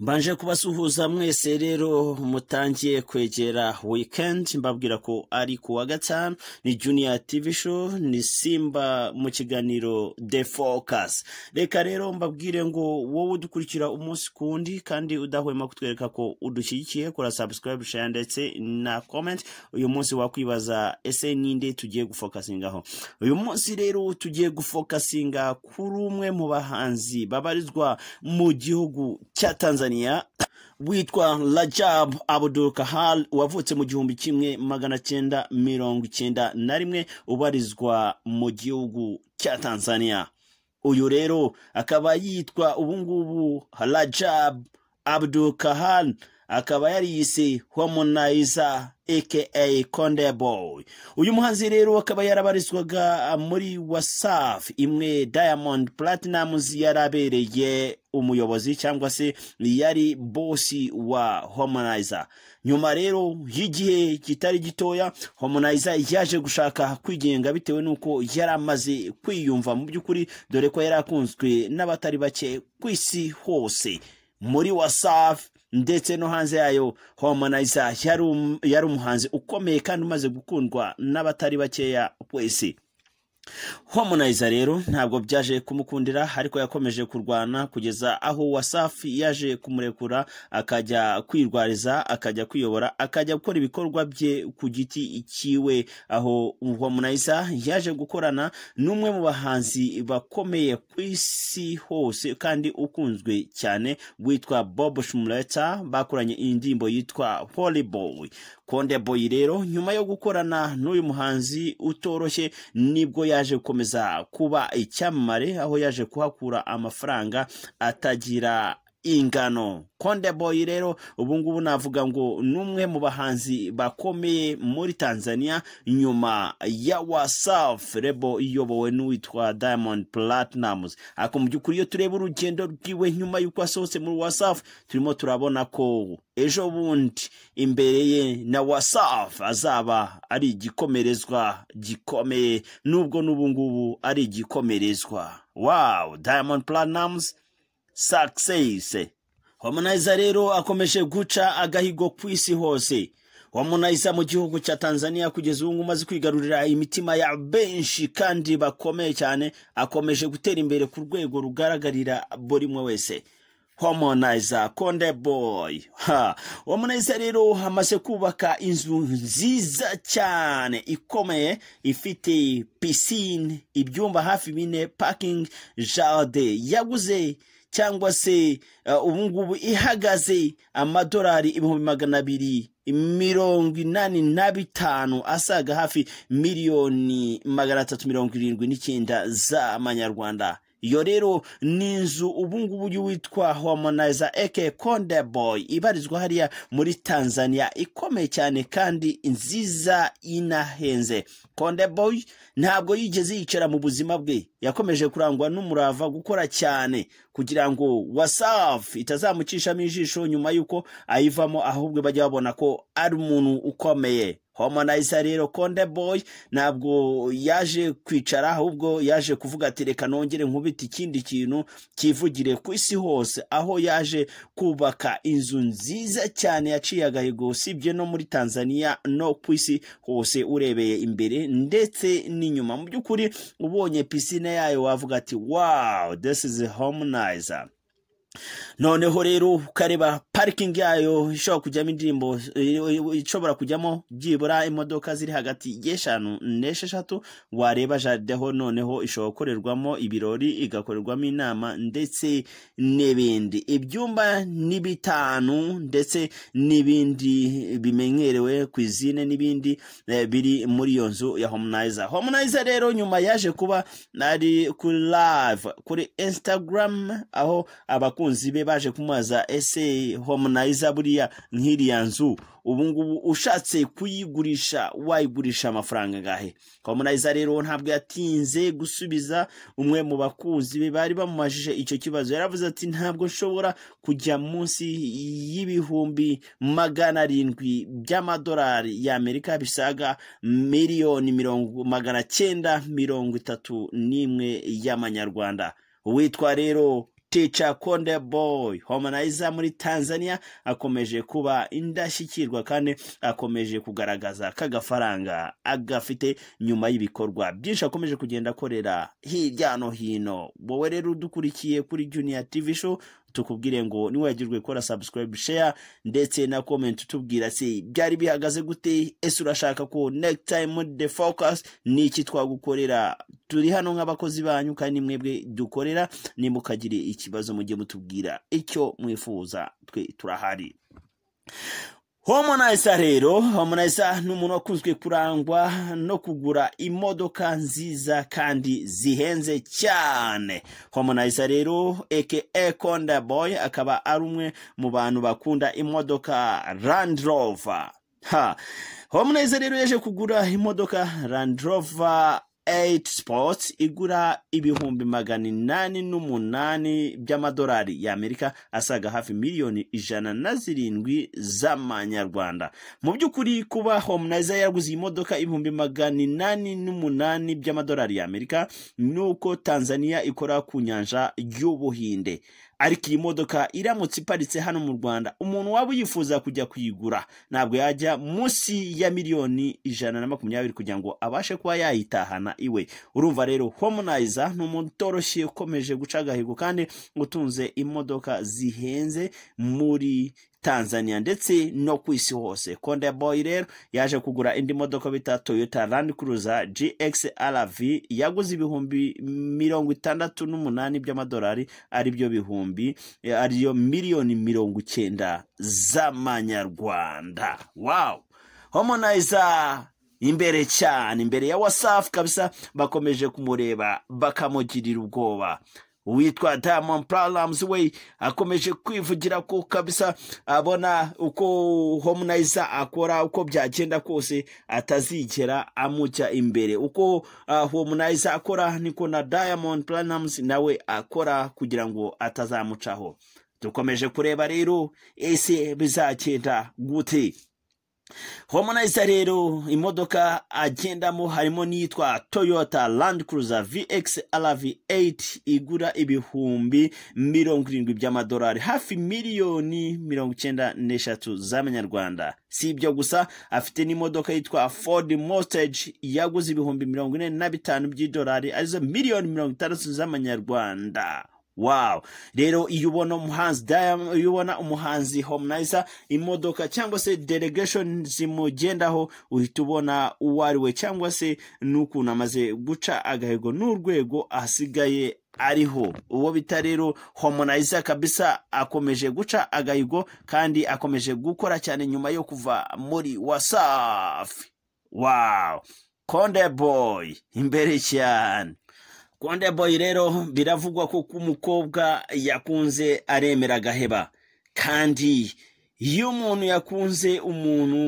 mbanje kubasuhuza mwese rero mutangiye kwegera wikendi mbabwira ko ari ku wa gatanu ni junior tv show ni simba mu kiganiro de focus reka rero mbabwire ngo wowe udukurikira umunsi ku wundi kandi udahwema kutwereka ko udushyigikiye kora subscribe share ndetse na comment uyu munsi wakwibaza ese ninde tugiye gufokasingaho uyu munsi rero tugiye gufokasinga kuri umwe mu bahanzi babarizwa mu gihugu cya tanzania witwa rajab abudul kahal wavutse mu gihumbi kimwe magana cyenda mirongo icyenda na rimwe ubarizwa mu gihugu cya tanzania uyu rero akaba yitwa ubungubu rajab abudul kahal akaba yari yise homonizer aka konde boy uyu muhanzi rero akaba yarabarizwaga muri wasafi imwe diamond platinamuzi yarabereye umuyobozi cyangwa se yari bosi wa homonizer nyuma rero y'igihe kitari gitoya homonizer yaje gushaka kwigenga bitewe n'uko yari amaze kwiyumva mu by'ukuri dore ko yari akunzwe n'abatari bake ku isi hose muri wasafi ndetse no hanze yayo Harmonize um, yari umuhanzi ukomeye kandi umaze gukundwa n'abatari bakeya ku Harmonize rero ntabwo byaje kumukundira ariko yakomeje kurwana kugeza aho wasafi yaje kumurekura akajya kwirwariza akajya kwiyobora akajya gukora ibikorwa bye ku giti cyiwe aho Harmonize yaje gukorana n'umwe mu bahanzi bakomeye ku isi hose kandi ukunzwe cyane witwa Bob Shmureta bakoranye indirimbo yitwa Holy Konde Boy rero nyuma yo gukorana n'uyu muhanzi utoroshye nibwo yaje yaje gukomeza kuba icyamamare aho yaje kuhakura amafaranga atagira ingano konde boyi rero ubungubu navuga ngo ni umwe mu bahanzi bakomeye muri tanzania nyuma ya wasafu rebo iyobowe n'uwitwa diamond platinamuzi ariko mu by'ukuri iyo tureba urugendo rwiwe nyuma y'uko asohotse muri wasafu turimo turabona ko ejo bundi imbere ye na wasafu azaba ari igikomerezwa gikomeye nubwo n'ubu ngubu ari igikomerezwa wawu diamond platinamuzi success Harmonize rero akomeje guca agahigo ku isi hose Harmonize mu gihugu cya Tanzania kugeza ubu umaze kwigarurira imitima ya benshi kandi bakomeye cyane akomeje gutera imbere ku rwego rugaragarira buri umwe wese Harmonize Konde Boy ha Harmonize rero hamaze kubaka inzu nziza cyane ikomeye ifite pisine ibyumba hafi bine parking jardin yaguze cyangwa se eh, ubungubu ihagaze amadolari ibihumbi magana abiri mirongo inani na bitanu asaga hafi miliyoni magana atatu mirongo irindwi n'icyenda z'amanyarwanda iyo rero ni inzu ubungubu ujya witwa homonayiza eke kondeboyi ibarizwa hariya muri tanzania ikomeye cyane kandi nziza inahenze kondeboyi ntabwo yigeze yicara mu buzima bwe yakomeje kurangwa n'umurava gukora cyane kugira ngo wasafu itazamucishamo ijisho nyuma y'uko ayivamo ahubwo bajya babona ko ari umuntu ukomeye Harmonize rero Konde Boy ntabwo yaje kwicara ahubwo yaje kuvuga ati reka nongere nkubita ikindi kintu kivugire ku isi hose aho yaje kubaka inzu nziza cyane yaciye agahigo usibye no muri Tanzania no ku isi hose urebeye imbere ndetse n'inyuma mu by'ukuri ubonye pisine yayo wavuga ati wow this is harmonizer noneho rero ukareba parikingi yayo ishobora kujyamo indirimbo ishobora kujyamo byibura imodoka ziri hagati y'eshanu n'esheshatu wareba jadeho noneho ishobora gukorerwamo ibirori igakorerwamo inama ndetse n'ibindi ibyumba ni bitanu ndetse n'ibindi bimenyerewe ku izine n'ibindi eh, biri muri iyo nzu ya homunayiza homunayiza rero nyuma yaje kuba ari kuri lava kuri insitagaramu aho abakunzi abakunzi be baje kumubaza ese homonize buriya nk'iriya nzu ubu ushatse kuyigurisha wayigurisha amafaranga angahe homonize rero ntabwo yatinze gusubiza umwe mu bakunzi be bari bamumajije icyo kibazo yaravuze ati ntabwo nshobora kujya munsi y'ibihumbi magana arindwi by'amadolari y'amerika bisaga miliyoni mirongo magana cyenda mirongo itatu n'imwe y'amanyarwanda witwa rero tica konde boy homonize muri tanzania akomeje kuba indashyikirwa kandi akomeje kugaragaza k'agafaranga agafite nyuma y'ibikorwa byinshi akomeje kugenda akorera hirya no hino wowe rero udukurikiye kuri junior tv show tukubwire ngo ntiwagirwe gukora subscribe share ndetse na comment utubwira se byari bihagaze gute ese urashaka ko next time the focus ni iki twagukorera turi hano nk'abakozi banyu kandi mwebwe dukorera nimukagire ikibazo mujye mutubwira icyo mwifuza twe turahari Harmonize rero Harmonize ni umuntu wakunzwe kurangwa no kugura imodoka nziza kandi zihenze cyane Harmonize rero aka Konda Boy akaba ari umwe mu bantu bakunda imodoka Land Rover ha Harmonize rero yaje kugura imodoka Land eyiti sipotsi igura ibihumbi magana inani n'umunani by'amadolari y'amerika asaga hafi miliyoni ijana na zirindwi z'amanyarwanda mu by'ukuri kuba homunayiza yaguze iyi modoka ibihumbi magana inani n'umunani by'amadolari y'amerika ni uko tanzania ikora ku nyanja y'ubuhinde ariko iyi modoka iramutse iparitse hano mu rwanda umuntu waba yifuza kujya kuyigura ntabwo yajya munsi ya miliyoni ijana na makumyabiri kugira ngo abashe kuba yayitahana iwe urumva rero homuniza ni umuntu ukomeje guca agahigo kandi utunze imodoka zihenze muri Tanzania ndetse no ku isi hose Konde Boy rero yaje kugura indi modoka bita Toyota Land Cruiser GXRV yaguze ibihumbi mirongo itandatu n'umunani by'amadolari aribyo bihumbi ariyo miliyoni mirongo icyenda z'amanyarwanda wow Harmonizer imbere cyane imbere ya wasafu kabisa bakomeje kumureba bakamugirira ubwoba uwitwa diamond platnumz we akomeje kwivugira ko kabisa abona uko Harmonize akora uko byagenda kose atazigera amujya imbere uko ah, Harmonize akora niko na diamond platnumz nawe akora kugira ngo atazamucaho dukomeje kureba rero ese bizagenda gute Harmonize rero imodoka agendamo harimo n'iyitwa toyota landi kuruza vx rv8 igura ibihumbi mirongo irindwi by'amadolari hafi miliyoni mirongo icyenda n'eshatu z'amanyarwanda si ibyo gusa afite n'imodoka yitwa ford mostage yaguze ibihumbi mirongo ine na bitanu by'idolari arizo miliyoni mirongo itandatu z'amanyarwanda wawu rero iyo ubona umuhanzi dayama iyo ubona umuhanzi homunayiza imodoka cyangwa se delegation zimugendaho uhita ubona uwo ari we cyangwa se n'ukuntu amaze guca agahigo n'urwego asigaye ariho uwo bita rero homonayiza kabisa akomeje guca agahigo kandi akomeje gukora cyane nyuma yo kuva muri wasafi wawu konde boyi imbere cyane konde rero biravugwa ko umukobwa yakunze aremera agaheba kandi iyo umuntu yakunze umuntu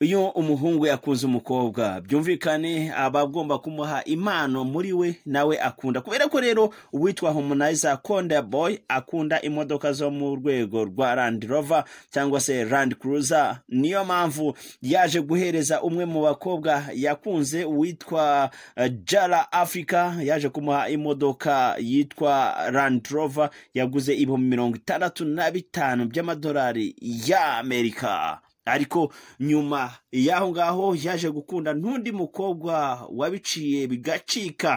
iyo umuhungu yakunze umukobwa byumvikane aba agomba kumuha impano muri we nawe akunda kubera ko rero uwitwa humaniza konda boy akunda imodoka zo mu rwego rwa Land Rover cyangwa se Land Cruiser niyo mpamvu yaje guhereza umwe mu bakobwa yakunze uwitwa eh, jara Africa yaje kumuha imodoka yitwa Land Rover yaguze ibihumbi mirongo itandatu na bitanu by'amadolari y'Amerika ariko nyuma y'aho ngaho yaje gukunda n'undi mukobwa wabiciye bigacika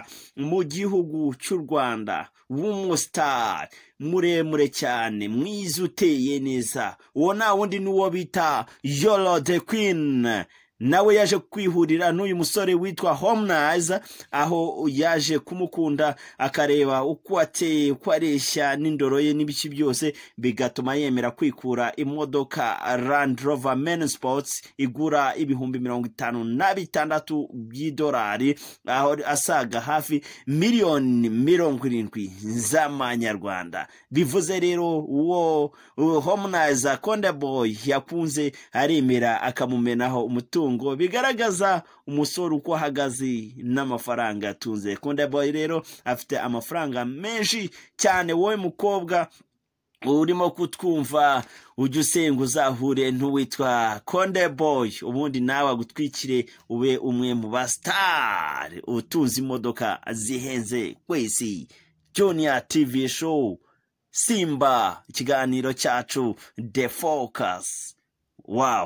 mu gihugu cy'u rwanda w'umusitari muremure cyane mwiza uteye neza uwo nta wundi n'uwo bita yoro de kwini nawe yaje kwihurira n'uyu musore witwa homunayiza aho yaje kumukunda akareba uko ateye uko areshya n'indoro ye n'ibice byose bigatuma yemera kwikura imodoka randi rova meni sipotsi igura ibihumbi mirongo itanu na bitandatu by'idolari aho asaga hafi miliyoni mirongo irindwi z'amanyarwanda bivuze rero uwo homunayiza kondeboyi yakunze aremera akamumenaho umutungo ngo bigaragaza umusore uko ahagaze n'amafaranga atunze kundaboyi rero afite amafaranga menshi cyane wowe mukobwa urimo kutwumva ujye usenga uzahure n'uwitwa konde boy ubundi nawe agutwikire ube umwe mu basitari utunze imodoka zihenze kwezi juniya TV show simba ikiganiro cyacu de fokasi wow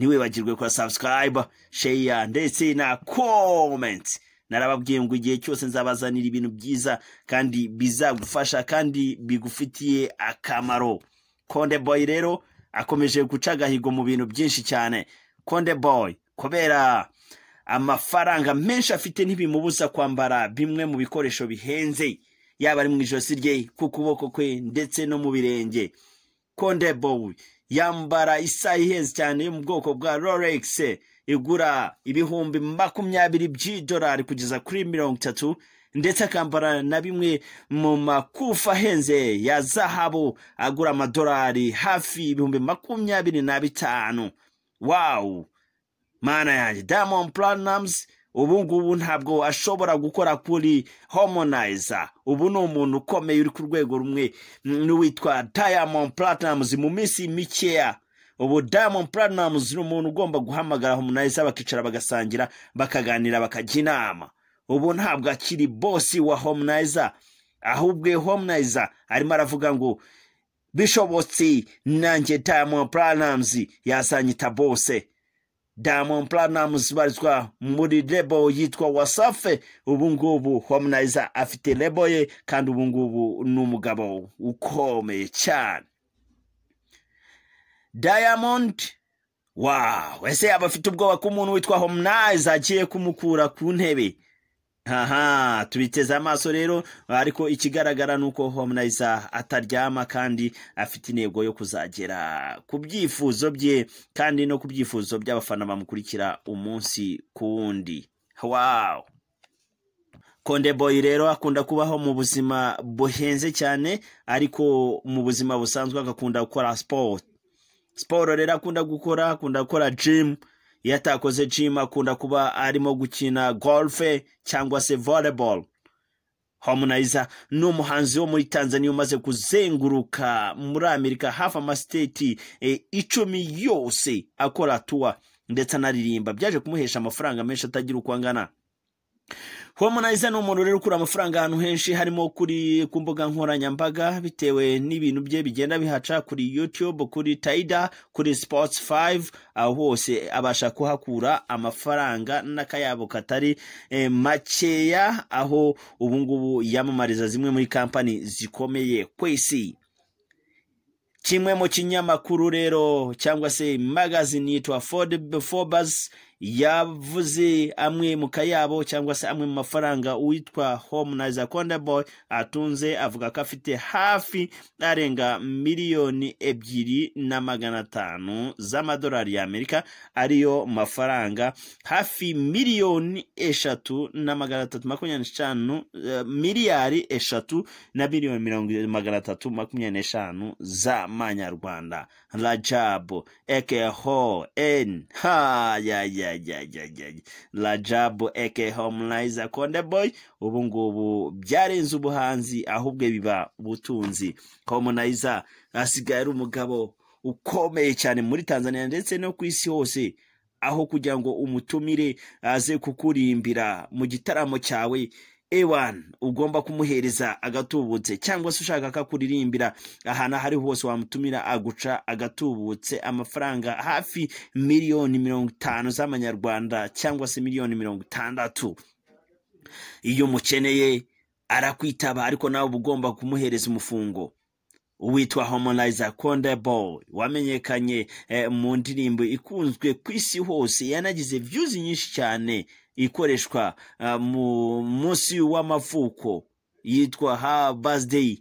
ntiwibagirwe kwa sabusikarayiba sheya ndetse na komenti narababwiye ngo igihe cyose nzabazanira ibintu byiza kandi bizagufasha kandi bigufitiye akamaro konde boyi rero akomeje guca agahigo mu bintu byinshi cyane konde boyi kubera amafaranga menshi afite ntibimubuza kwambara bimwe mu bikoresho bihenze yaba ari mu ijosi rye ku kuboko kwe ndetse no mu birenge konde boyi yambara isaha ihenze cyane yo mu bwoko bwa rolegisi igura ibihumbi makumyabiri by'idolari kugeza kuri mirongo itatu ndetse akambara na bimwe mu makufa ahenze ya zahabu agura amadorari, hafi ibihumbi makumyabiri na bitanu wawu mana yanjye diamond platnumz ubu ngubu ntabwo ashobora gukora kuri homonayiza ubu ni umuntu ukomeye uri ku rwego rumwe n'uwitwa diamond platinamuzi mu minsi mikeya ubu diamond platinamuzi ni umuntu ugomba guhamagara homonayiza bakicara bagasangira bakaganira bakajya inama ubu ntabwo akiri bosi wa homonayiza ahubwo homonayiza arimo aravuga ngo bishobotse nanjye diamond platinamuzi yazanyita bose Diamond Platnumz ubarizwa muri lebo yitwa wasafe ubungubu ngubu afite lebo ye kandi ubungubu ngubu ni umugabo ukomeye cyane Diamond wa wese yaba afite ubwoba ko umuntu witwa Harmonize agiye kumukura ku ntebe aha tubiteze amaso rero ariko ikigaragara ni uko Harmonize ataryama kandi afite intego yo kuzagera ku byifuzo bye kandi no ku byifuzo by'abafana bamukurikira umunsi ku wundi wawu konde boyi rero akunda kubaho mu buzima buhenze cyane ariko mu buzima busanzwe agakunda gukora siporo siporo rero akunda gukora akunda gukora jimu iyo atakoze jimu akunda kuba arimo gukina golfe cyangwa se voleboro homunayiza ni umuhanzi wo muri tanzania umaze kuzenguruka muri amerika hafi amasiteti eh, icumi yose akora tuwa ndetse anaririmba byaje kumuhesha amafaranga menshi atagira uko angana Harmonize ni umuntu rero ukura amafaranga ahantu henshi harimo kuri ku mbuga nkoranyambaga bitewe n'ibintu bye bigenda bihaca kuri YouTube kuri Tidal kuri Spotify aho hose abasha kuhakura amafaranga n'akayabo katari e, makeya aho ubungubu yamamariza zimwe muri kampani zikomeye ku isi kimwe mu kinyamakuru rero cyangwa se magazine yitwa Forbes yavuze amwe mu kayabo cyangwa se amwe mu mafaranga uwitwa homunayiza kondaboyi atunze avuga ko afite hafi arenga miliyoni ebyiri na magana atanu z'amadolari y'amerika ariyo mafaranga hafi miliyoni eshatu na magana atatu makumyabiri n'eshanu eh, miliyari eshatu na miliyoni mirongo magana atatu makumyabiri n'eshanu z'amanyarwanda rajabu ekeho eni ha ya ya rajabu eke homurayiza konde boyi ubu ngubu byarenze ubuhanzi ahubwo biba ubutunzi homurayiza asigaye ari umugabo ukomeye cyane muri tanzania ndetse no ku isi hose aho kugira ngo umutumire aze kukuririmbira mu gitaramo cyawe ewani ugomba kumuhereza agatubutse cyangwa se ushaka ko akuririmbira ahantu aho ari hose wamutumira aguca agatubutse amafaranga hafi miliyoni mirongo itanu z'amanyarwanda cyangwa se miliyoni mirongo itandatu iyo umukeneye arakwitaba ariko nawe uba ugomba kumuhereza umufungo witwa homoniza konde boy wamenyekanye eh, mu ndirimbo ikunzwe ku isi hose yanagize viyuzi nyinshi cyane ikoreshwa ah, mu munsi w'amavuko yitwa ha bazideyi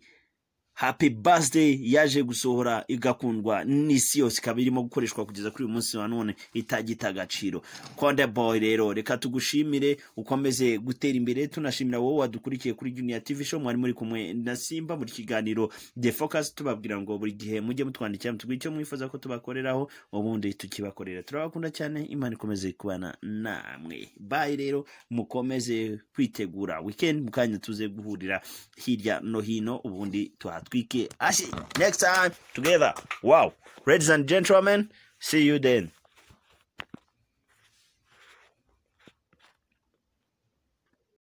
happy birthday yaje gusohora igakundwa n'isi yose ikaba irimo gukoreshwa kugeza kuri uyu munsi wa none itagita agaciro konde boy rero reka tugushimire ukomeze gutera imbere tunashimira wowe wadukurikiye kuri Junior tv show mwari muri kumwe na simba muri kiganiro the focus tubabwira ngo buri gihe mujye mutwandikira mutubwire icyo mwifuza ko tubakoreraho ubundi tukibakorera turabakunda cyane imana ikomeze kubana namwe bye rero mukomeze kwitegura weekend mukanya tuze guhurira hirya no hino ubundi tuhatwa PK. Ashi, next time together. Wow. Ladies and gentlemen, see you then.